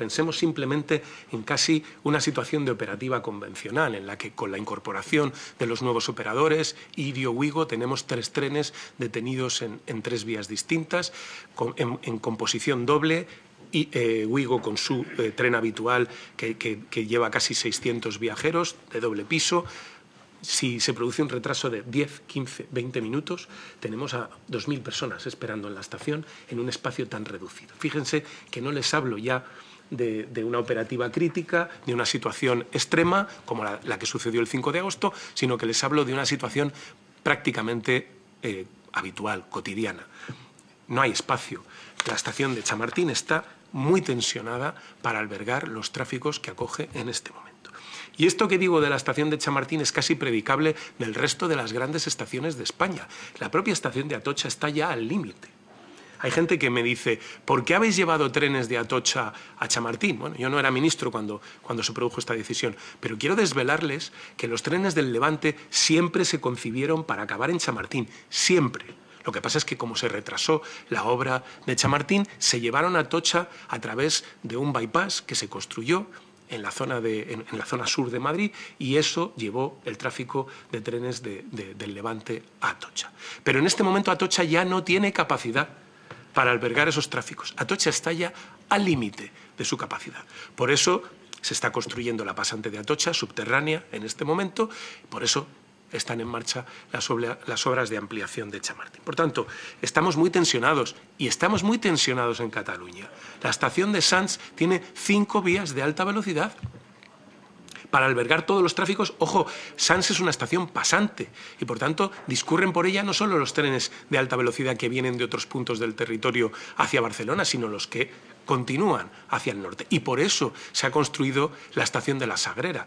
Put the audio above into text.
Pensemos simplemente en casi una situación de operativa convencional, en la que con la incorporación de los nuevos operadores, Idio Wigo, tenemos tres trenes detenidos en, tres vías distintas, en, composición doble, y eh, Wigo con su eh, tren habitual que, que, lleva casi 600 viajeros de doble piso. Si se produce un retraso de 10, 15, 20 minutos, tenemos a 2.000 personas esperando en la estación en un espacio tan reducido. Fíjense que no les hablo ya de, una operativa crítica, de una situación extrema, como la, que sucedió el 5 de agosto, sino que les hablo de una situación prácticamente eh, habitual, cotidiana. No hay espacio. La estación de Chamartín está muy tensionada para albergar los tráficos que acoge en este momento. Y esto que digo de la estación de Chamartín es casi predicable del resto de las grandes estaciones de España. La propia estación de Atocha está ya al límite. Hay gente que me dice, ¿por qué habéis llevado trenes de Atocha a Chamartín? Bueno, yo no era ministro cuando, se produjo esta decisión, pero quiero desvelarles que los trenes del Levante siempre se concibieron para acabar en Chamartín, siempre. Lo que pasa es que como se retrasó la obra de Chamartín, se llevaron a Atocha a través de un bypass que se construyó en la zona, sur de Madrid y eso llevó el tráfico de trenes del Levante a Atocha. Pero en este momento Atocha ya no tiene capacidad para albergar esos tráficos. Atocha está ya al límite de su capacidad. Por eso se está construyendo la pasante de Atocha, subterránea, en este momento. Por eso están en marcha las, obras de ampliación de Chamartín. Por tanto, estamos muy tensionados y estamos muy tensionados en Cataluña. La estación de Sants tiene cinco vías de alta velocidad para albergar todos los tráficos. Ojo, Sans es una estación pasante y por tanto discurren por ella no solo los trenes de alta velocidad que vienen de otros puntos del territorio hacia Barcelona, sino los que continúan hacia el norte. Y por eso se ha construido la estación de la Sagrera,